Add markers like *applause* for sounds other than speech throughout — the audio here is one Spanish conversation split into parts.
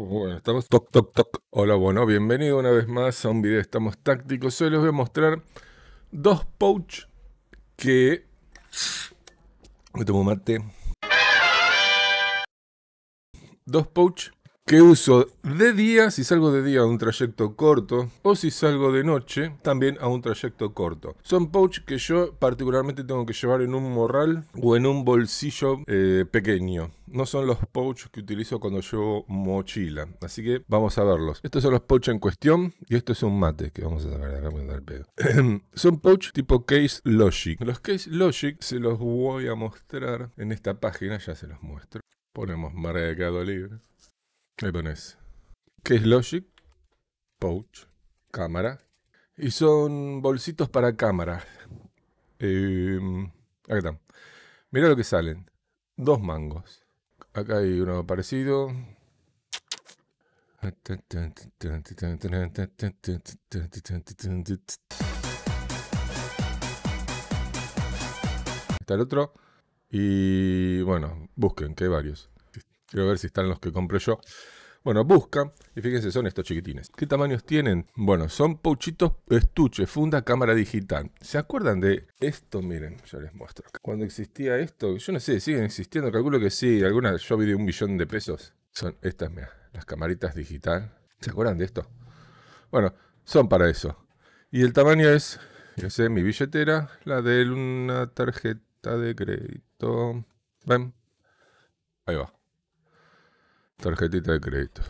Bueno, estamos toc, toc, toc. Hola, bueno, bienvenido una vez más a un video. Estamos tácticos. Hoy les voy a mostrar dos pouch que. Me tomo mate. Dos pouch que uso de día si salgo de día a un trayecto corto o si salgo de noche también a un trayecto corto. Son pouch que yo particularmente tengo que llevar en un morral o en un bolsillo eh, pequeño. No son los pouch que utilizo cuando llevo mochila. Así que vamos a verlos. Estos son los pouch en cuestión y esto es un mate que vamos a sacar acá pedo. *clears throat* son pouch tipo Case Logic. Los Case Logic se los voy a mostrar en esta página, ya se los muestro. Ponemos marcado libre. Ahí pones. ¿Qué es Logic? Pouch. Cámara. Y son bolsitos para cámara. Eh, acá están. Mira lo que salen. Dos mangos. Acá hay uno parecido. Está el otro. Y bueno, busquen, que hay varios. Quiero ver si están los que compré yo. Bueno, buscan. y fíjense, son estos chiquitines. ¿Qué tamaños tienen? Bueno, son pouchitos estuche, funda cámara digital. ¿Se acuerdan de esto? Miren, ya les muestro. Cuando existía esto, yo no sé, siguen existiendo, calculo que sí. Algunas yo vi de un millón de pesos. Son estas, mira, las camaritas digital. ¿Se acuerdan de esto? Bueno, son para eso. Y el tamaño es, yo sé, mi billetera, la de una tarjeta de crédito. ¿Ven? Ahí va. Tarjetita de crédito.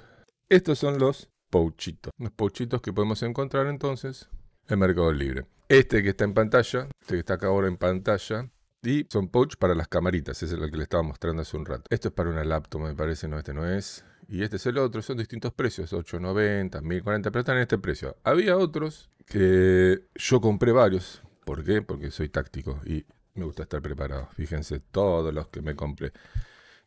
Estos son los pouchitos. Los pouchitos que podemos encontrar entonces en Mercado Libre. Este que está en pantalla, este que está acá ahora en pantalla, y son pouch para las camaritas, es el que le estaba mostrando hace un rato. Esto es para una laptop, me parece, no, este no es. Y este es el otro, son distintos precios, 8.90, 1.040, pero están en este precio. Había otros que yo compré varios. ¿Por qué? Porque soy táctico y me gusta estar preparado. Fíjense todos los que me compré.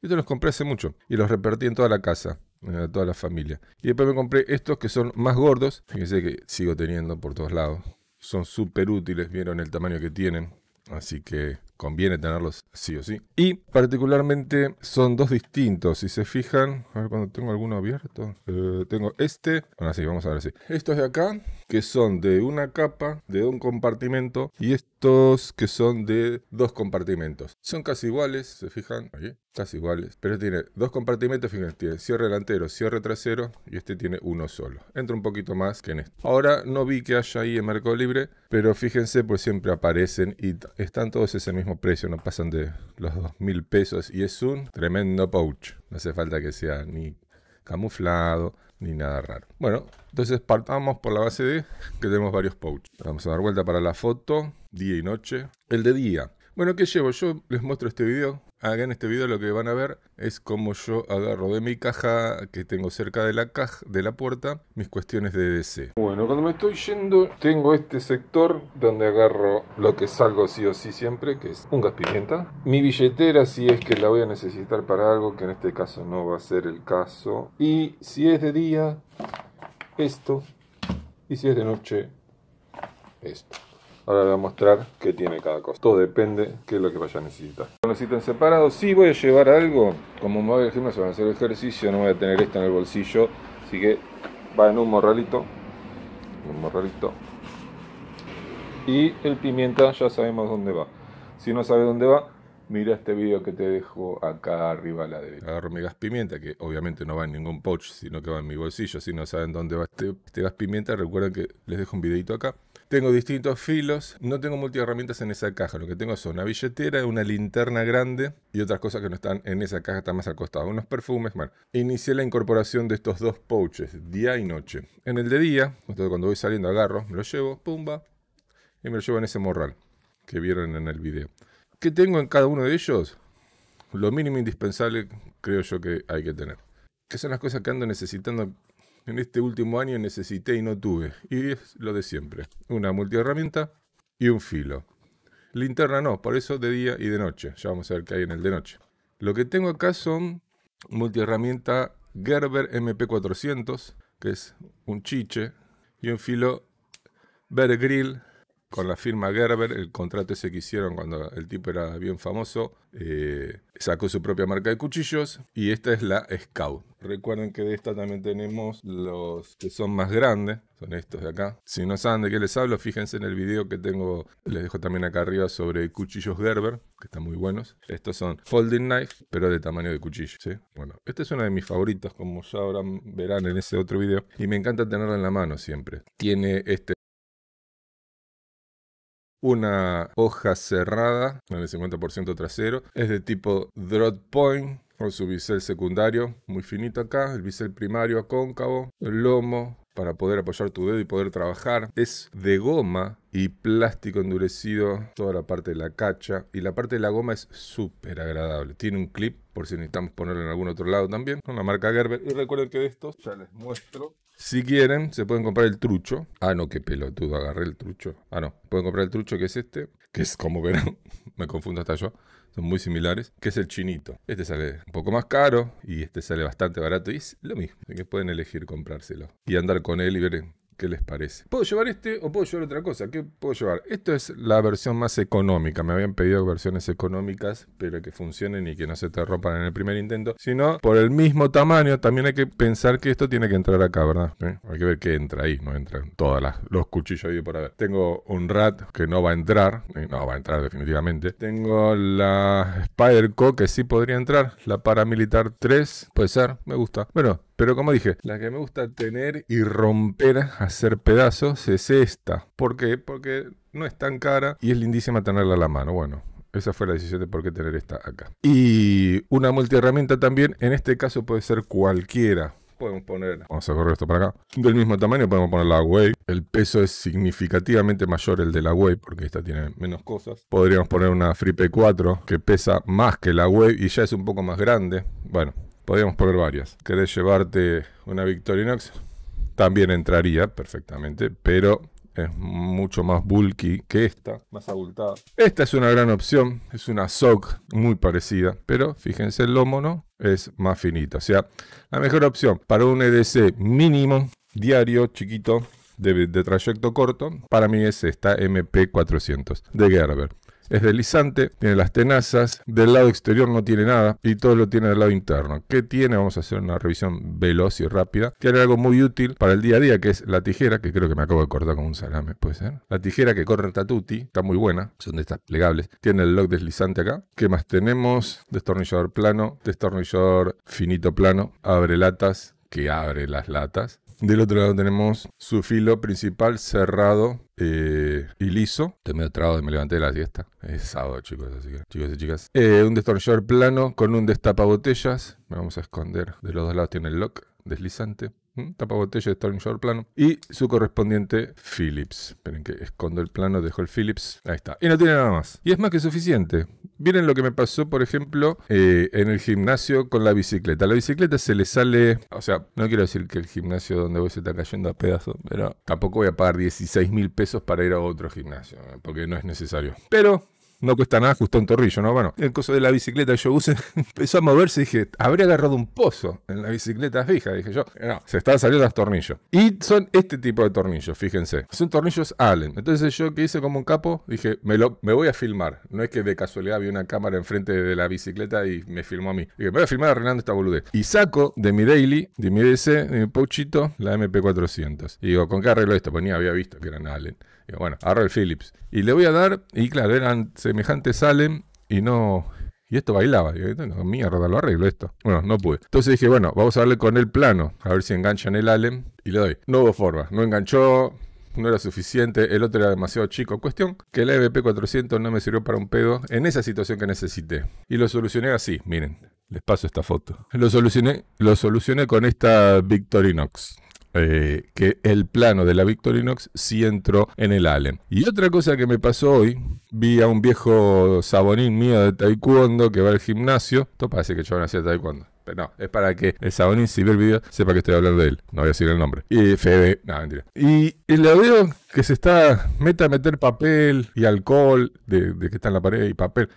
Estos los compré hace mucho y los repartí en toda la casa en eh, toda la familia. Y después me compré estos que son más gordos. Fíjense que sigo teniendo por todos lados. Son súper útiles, vieron el tamaño que tienen. Así que conviene tenerlos sí o sí. Y particularmente son dos distintos. Si se fijan, a ver cuando tengo alguno abierto. Eh, tengo este. Bueno, sí, vamos a ver si. Estos de acá, que son de una capa, de un compartimento. Y este estos que son de dos compartimentos. Son casi iguales, se fijan, casi iguales. Pero este tiene dos compartimentos, fíjense, tiene cierre delantero, cierre trasero y este tiene uno solo. Entra un poquito más que en este. Ahora no vi que haya ahí en Mercado Libre, pero fíjense, pues siempre aparecen y están todos ese mismo precio, no pasan de los dos mil pesos y es un tremendo pouch. No hace falta que sea ni camuflado, ni nada raro. Bueno, entonces partamos por la base de que tenemos varios pouches. Vamos a dar vuelta para la foto, día y noche. El de día. Bueno, ¿qué llevo? Yo les muestro este video Acá en este video lo que van a ver es cómo yo agarro de mi caja que tengo cerca de la caja de la puerta mis cuestiones de DC. Bueno, cuando me estoy yendo tengo este sector donde agarro lo que salgo sí o sí siempre, que es un gas Mi billetera si es que la voy a necesitar para algo, que en este caso no va a ser el caso. Y si es de día, esto. Y si es de noche, esto. Ahora voy a mostrar qué tiene cada cosa. Todo depende qué es lo que vaya a necesitar. ¿Lo necesitan separado? si voy a llevar algo. Como me voy al gimnasio, voy a hacer ejercicio, no voy a tener esto en el bolsillo. Así que va en un morralito. Un morralito. Y el pimienta ya sabemos dónde va. Si no sabes dónde va, mira este video que te dejo acá arriba a la derecha. Agarro mi gas pimienta, que obviamente no va en ningún pouch, sino que va en mi bolsillo. Si no saben dónde va este, este gas pimienta, recuerden que les dejo un videito acá. Tengo distintos filos, no tengo multiherramientas en esa caja, lo que tengo son una billetera, una linterna grande y otras cosas que no están en esa caja, están más al costado, unos perfumes. Bueno, inicié la incorporación de estos dos pouches, día y noche. En el de día, cuando voy saliendo agarro, me lo llevo, pumba, y me lo llevo en ese morral que vieron en el video. ¿Qué tengo en cada uno de ellos? Lo mínimo indispensable creo yo que hay que tener. ¿Qué son las cosas que ando necesitando en este último año necesité y no tuve. Y es lo de siempre. Una multiherramienta y un filo. Linterna no, por eso de día y de noche. Ya vamos a ver qué hay en el de noche. Lo que tengo acá son multiherramienta Gerber MP400, que es un chiche, y un filo Bergrill con la firma Gerber, el contrato ese que hicieron cuando el tipo era bien famoso, eh, sacó su propia marca de cuchillos y esta es la Scout. Recuerden que de esta también tenemos los que son más grandes, son estos de acá. Si no saben de qué les hablo, fíjense en el video que tengo, les dejo también acá arriba sobre cuchillos Gerber, que están muy buenos. Estos son folding knife, pero de tamaño de cuchillo, Bueno, esta es una de mis favoritas, como ya verán en ese otro video, y me encanta tenerla en la mano siempre. Tiene este una hoja cerrada en el 50% trasero. Es de tipo drop point con su bisel secundario muy finito acá, el bisel primario a cóncavo, el lomo para poder apoyar tu dedo y poder trabajar. Es de goma y plástico endurecido, toda la parte de la cacha. Y la parte de la goma es súper agradable. Tiene un clip por si necesitamos ponerlo en algún otro lado también, con la marca Gerber. Y recuerden que de estos ya les muestro si quieren, se pueden comprar el trucho. Ah, no, qué pelotudo, agarré el trucho. Ah, no, pueden comprar el trucho que es este, que es como no, *laughs* me confundo hasta yo. Son muy similares, que es el chinito. Este sale un poco más caro y este sale bastante barato y es lo mismo. que pueden elegir comprárselo y andar con él y ver ¿Qué les parece? ¿Puedo llevar este o puedo llevar otra cosa? ¿Qué puedo llevar? Esto es la versión más económica. Me habían pedido versiones económicas, pero que funcionen y que no se te rompan en el primer intento. Sino por el mismo tamaño, también hay que pensar que esto tiene que entrar acá, ¿verdad? ¿Eh? Hay que ver qué entra ahí. No entran todos los cuchillos ahí por haber. Tengo un rat que no va a entrar. No va a entrar definitivamente. Tengo la Spider-Co que sí podría entrar. La paramilitar 3. Puede ser. Me gusta. Bueno, pero como dije, la que me gusta tener y romper, hacer pedazos, es esta. ¿Por qué? Porque no es tan cara y es lindísima tenerla a la mano. Bueno, esa fue la decisión de por qué tener esta acá. Y una multiherramienta también, en este caso puede ser cualquiera. Podemos poner, vamos a correr esto para acá, del mismo tamaño podemos poner la Wave. El peso es significativamente mayor el de la Wave porque esta tiene menos cosas. Podríamos poner una Free 4 que pesa más que la Wave y ya es un poco más grande. Bueno, Podríamos poner varias. ¿Querés llevarte una Victorinox? También entraría perfectamente, pero es mucho más bulky que esta, más abultada. Esta es una gran opción, es una SOC muy parecida, pero fíjense el lomo, ¿no? Es más finito. O sea, la mejor opción para un EDC mínimo, diario, chiquito, de, de trayecto corto, para mí es esta MP400 de Gerber es deslizante, tiene las tenazas, del lado exterior no tiene nada y todo lo tiene del lado interno. ¿Qué tiene? Vamos a hacer una revisión veloz y rápida. Tiene algo muy útil para el día a día que es la tijera, que creo que me acabo de cortar con un salame, puede ser. La tijera que corre en Tatuti, está muy buena, son de estas plegables. Tiene el lock deslizante acá. ¿Qué más tenemos? Destornillador plano, destornillador finito plano, abre latas que abre las latas, del otro lado tenemos su filo principal cerrado eh, y liso. Estoy medio trabado y me levanté de la siesta. Es sábado, chicos, así que, chicos y chicas. Eh, un destornillador plano con un destapabotellas. Me vamos a esconder. De los dos lados tiene el lock deslizante, ...tapa botella de Storm plano y su correspondiente Phillips. Esperen que escondo el plano, dejo el Phillips. Ahí está. Y no tiene nada más. Y es más que suficiente. Miren lo que me pasó, por ejemplo, eh, en el gimnasio con la bicicleta. la bicicleta se le sale, o sea, no quiero decir que el gimnasio donde voy se está cayendo a pedazos, pero tampoco voy a pagar 16 mil pesos para ir a otro gimnasio, porque no es necesario. Pero no cuesta nada, justo un tornillo, ¿no? Bueno, el coso de la bicicleta yo use, *laughs* empezó a moverse y dije, habría agarrado un pozo en la bicicleta fija, dije yo. No, se están saliendo los tornillos. Y son este tipo de tornillos, fíjense. Son tornillos Allen. Entonces yo que hice como un capo, dije, me, lo, me voy a filmar. No es que de casualidad había una cámara enfrente de la bicicleta y me filmó a mí. Dije, me voy a filmar arreglando esta boludez. Y saco de mi daily, de mi DC, de mi pouchito, la MP400. Y digo, ¿con qué arreglo esto? Pues ni había visto que eran Allen bueno, a el Phillips. Y le voy a dar, y claro, eran semejantes Allen y no... Y esto bailaba. Y no, mierda, lo arreglo esto. Bueno, no pude. Entonces dije, bueno, vamos a darle con el plano, a ver si enganchan el Allen. Y le doy. No hubo forma. No enganchó, no era suficiente, el otro era demasiado chico. Cuestión que la evp 400 no me sirvió para un pedo en esa situación que necesité. Y lo solucioné así, miren, les paso esta foto. Lo solucioné, lo solucioné con esta Victorinox. Eh, que el plano de la Victorinox sí entró en el Allen. Y otra cosa que me pasó hoy, vi a un viejo sabonín mío de taekwondo que va al gimnasio. Esto parece que yo no hacía taekwondo. Pero no, es para que el Sabonín, si ve el video, sepa que estoy hablando de él. No voy a decir el nombre. Y Fede, no, mentira. Y, le veo que se está, meta a meter papel y alcohol, de, que está en la pared y papel.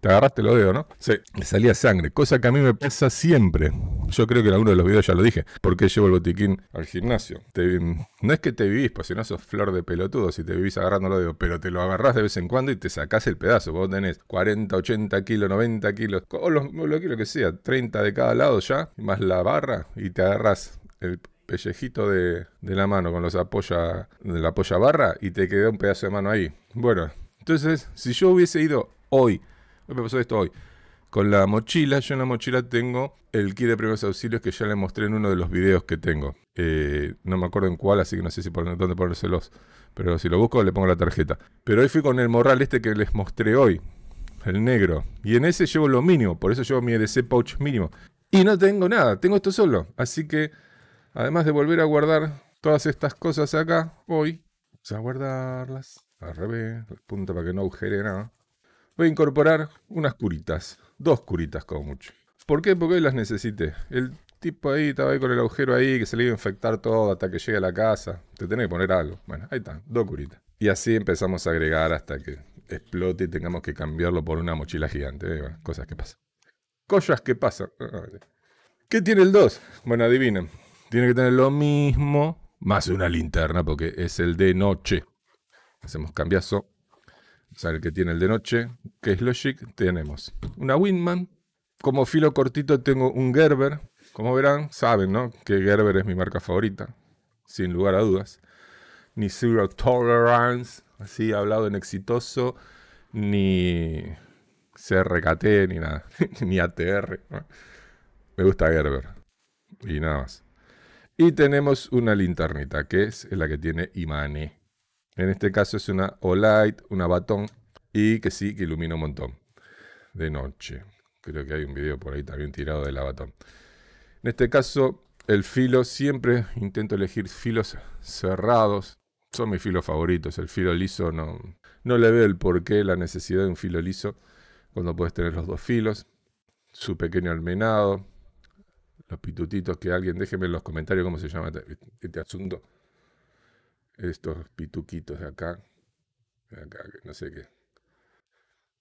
Te agarraste el dedos, ¿no? Se, le salía sangre, cosa que a mí me pasa siempre. Yo creo que en alguno de los videos ya lo dije. ¿Por qué llevo el botiquín al gimnasio? Te, no es que te vivís, pues si no sos flor de pelotudo, si te vivís agarrándolo, digo, pero te lo agarrás de vez en cuando y te sacás el pedazo. Vos tenés 40, 80 kilos, 90 kilos, o los, lo que sea, 30 de cada lado ya, más la barra, y te agarras el pellejito de, la mano con los apoya, de la apoya barra y te queda un pedazo de mano ahí. Bueno, entonces, si yo hubiese ido hoy, me pasó esto hoy, con la mochila. Yo en la mochila tengo el kit de primeros auxilios que ya le mostré en uno de los videos que tengo. Eh, no me acuerdo en cuál, así que no sé si por dónde ponérselos. Pero si lo busco, le pongo la tarjeta. Pero hoy fui con el morral este que les mostré hoy. El negro. Y en ese llevo lo mínimo. Por eso llevo mi EDC pouch mínimo. Y no tengo nada. Tengo esto solo. Así que, además de volver a guardar todas estas cosas acá, voy a guardarlas. Al revés. punta para que no agujere nada voy a incorporar unas curitas, dos curitas como mucho. ¿Por qué? Porque hoy las necesité. El tipo ahí estaba ahí con el agujero ahí que se le iba a infectar todo hasta que llegue a la casa. Te tenés que poner algo. Bueno, ahí está, dos curitas. Y así empezamos a agregar hasta que explote y tengamos que cambiarlo por una mochila gigante. Eh, cosas que pasan. Cosas que pasan. Ah, ¿Qué tiene el 2? Bueno, adivinen. Tiene que tener lo mismo, más una linterna, porque es el de noche. Hacemos cambiazo o sea, el que tiene el de noche, que es Logic, tenemos una Windman. Como filo cortito tengo un Gerber. Como verán, saben, ¿no? Que Gerber es mi marca favorita, sin lugar a dudas. Ni Zero Tolerance, así hablado en exitoso, ni CRKT, ni nada, *laughs* ni ATR. Me gusta Gerber. Y nada más. Y tenemos una linternita, que es la que tiene Imane. En este caso es una Olight, una batón y que sí que ilumina un montón de noche. Creo que hay un video por ahí también tirado del la batón. En este caso el filo, siempre intento elegir filos cerrados. Son mis filos favoritos. El filo liso no, no le veo el porqué, la necesidad de un filo liso cuando puedes tener los dos filos. Su pequeño almenado. Los pitutitos que alguien, déjeme en los comentarios cómo se llama este, este asunto estos pituquitos de acá, acá, no sé qué.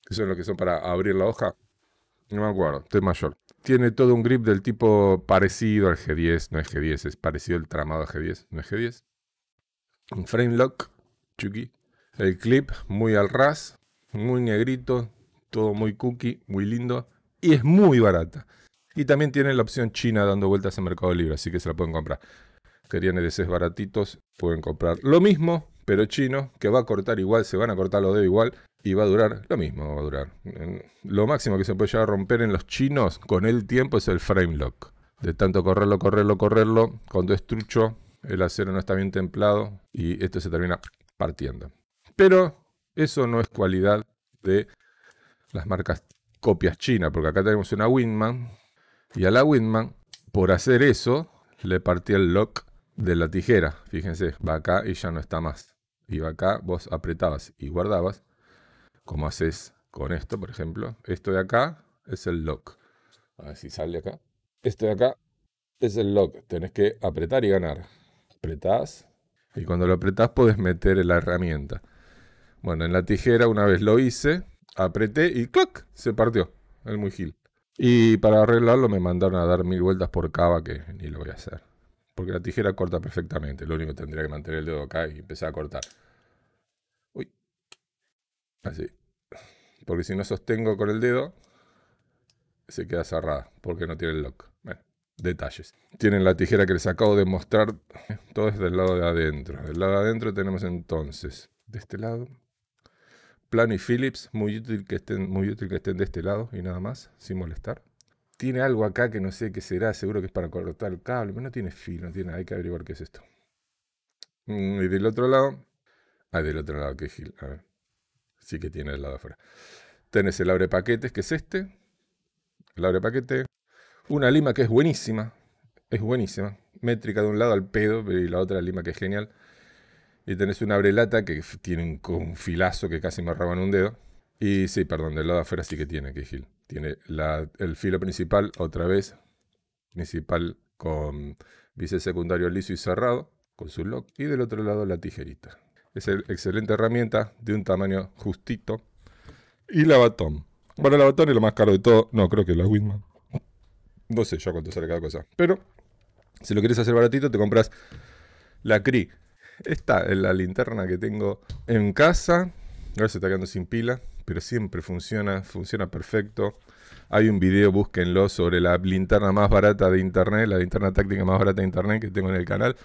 Eso es lo que son para abrir la hoja. No me acuerdo, estoy mayor. Tiene todo un grip del tipo parecido al G10, no es G10, es parecido el tramado al G10, no es G10. Un frame lock, chucky. El clip muy al ras, muy negrito, todo muy cookie, muy lindo y es muy barata. Y también tiene la opción china dando vueltas en Mercado Libre, así que se la pueden comprar. Querían EDCs baratitos, pueden comprar lo mismo, pero chino, que va a cortar igual, se van a cortar los dedos igual y va a durar lo mismo, va a durar. Lo máximo que se puede llegar a romper en los chinos con el tiempo es el frame lock. De tanto correrlo, correrlo, correrlo, cuando estrucho el acero no está bien templado y esto se termina partiendo. Pero eso no es cualidad de las marcas copias chinas, porque acá tenemos una Windman, y a la Windman, por hacer eso, le partía el lock de la tijera. Fíjense, va acá y ya no está más. Y va acá, vos apretabas y guardabas, como haces con esto, por ejemplo. Esto de acá es el lock. A ver si sale acá. Esto de acá es el lock. Tenés que apretar y ganar. Apretás. Y cuando lo apretás podés meter la herramienta. Bueno, en la tijera una vez lo hice, apreté y ¡clac! Se partió el gil. Y para arreglarlo me mandaron a dar mil vueltas por cava que ni lo voy a hacer. Porque la tijera corta perfectamente. Lo único que tendría que mantener el dedo acá y empezar a cortar. Uy. Así. Porque si no sostengo con el dedo, se queda cerrada. Porque no tiene el lock. Bueno, detalles. Tienen la tijera que les acabo de mostrar. Todo es del lado de adentro. Del lado de adentro tenemos entonces. De este lado. Plano y Phillips. Muy útil que estén, muy útil que estén de este lado y nada más. Sin molestar tiene algo acá que no sé qué será, seguro que es para cortar el cable, pero no tiene filo, no tiene hay que averiguar qué es esto. Mm, y del otro lado, ah, del otro lado, que gil, a ver, sí que tiene el lado afuera. Tenés el abre paquetes, que es este, el abre paquete, una lima que es buenísima, es buenísima, métrica de un lado al pedo, y la otra lima que es genial. Y tenés una lata que tiene un, filazo que casi me roban un dedo. Y sí, perdón, del lado afuera sí que tiene, que gil. Tiene el filo principal, otra vez, principal con vice secundario liso y cerrado, con su lock, y del otro lado la tijerita. Es excelente herramienta de un tamaño justito. Y la batón. Bueno, la batón es lo más caro de todo. No, creo que la Whitman. No sé yo cuánto sale cada cosa. Pero si lo quieres hacer baratito, te compras la CRI. Esta es la linterna que tengo en casa. Ahora se está quedando sin pila pero siempre funciona, funciona perfecto. Hay un video, búsquenlo, sobre la linterna más barata de internet, la linterna táctica más barata de internet que tengo en el canal.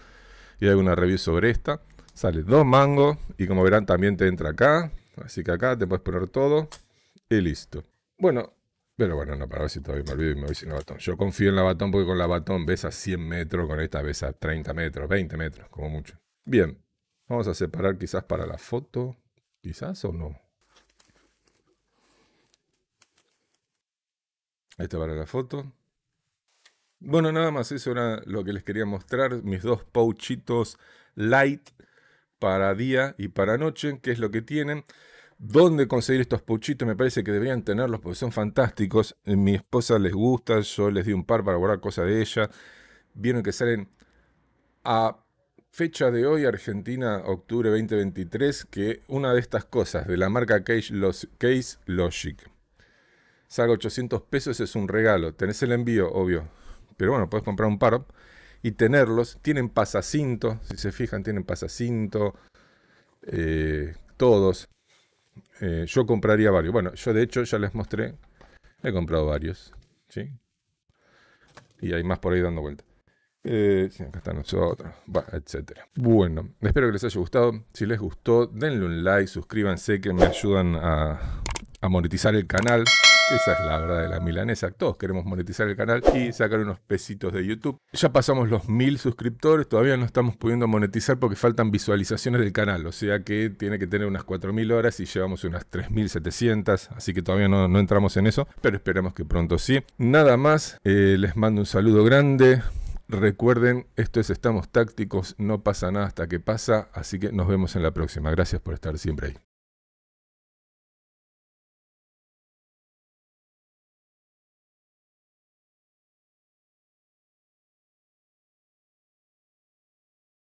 Y hay una review sobre esta. Sale dos mangos y como verán también te entra acá. Así que acá te puedes poner todo y listo. Bueno, pero bueno, no, para ver si todavía me olvido y me voy sin el batón. Yo confío en la batón porque con el batón ves a 100 metros, con esta ves a 30 metros, 20 metros, como mucho. Bien, vamos a separar quizás para la foto, quizás o no. Ahí está para la foto. Bueno, nada más, eso era lo que les quería mostrar. Mis dos pouchitos light para día y para noche, ¿Qué es lo que tienen. ¿Dónde conseguir estos pouchitos? Me parece que deberían tenerlos porque son fantásticos. Mi esposa les gusta, yo les di un par para guardar cosas de ella. Vieron que salen a fecha de hoy, Argentina, octubre 2023, que una de estas cosas de la marca Case, Logic salga 800 pesos, es un regalo. Tenés el envío, obvio. Pero bueno, puedes comprar un paro y tenerlos. Tienen pasacinto, si se fijan, tienen pasacinto. Eh, todos. Eh, yo compraría varios. Bueno, yo de hecho ya les mostré. He comprado varios. Y hay más por ahí dando vuelta. Eh, acá están nosotros, etcétera. Bueno, espero que les haya gustado. Si les gustó, denle un like, suscríbanse que me ayudan a, a monetizar el canal. Esa es la verdad de la milanesa. Todos queremos monetizar el canal y sacar unos pesitos de YouTube. Ya pasamos los mil suscriptores, todavía no estamos pudiendo monetizar porque faltan visualizaciones del canal. O sea que tiene que tener unas 4.000 horas y llevamos unas 3.700. Así que todavía no, entramos en eso, pero esperemos que pronto sí. Nada más, eh, les mando un saludo grande. Recuerden, esto es Estamos Tácticos, no pasa nada hasta que pasa, así que nos vemos en la próxima. Gracias por estar siempre ahí.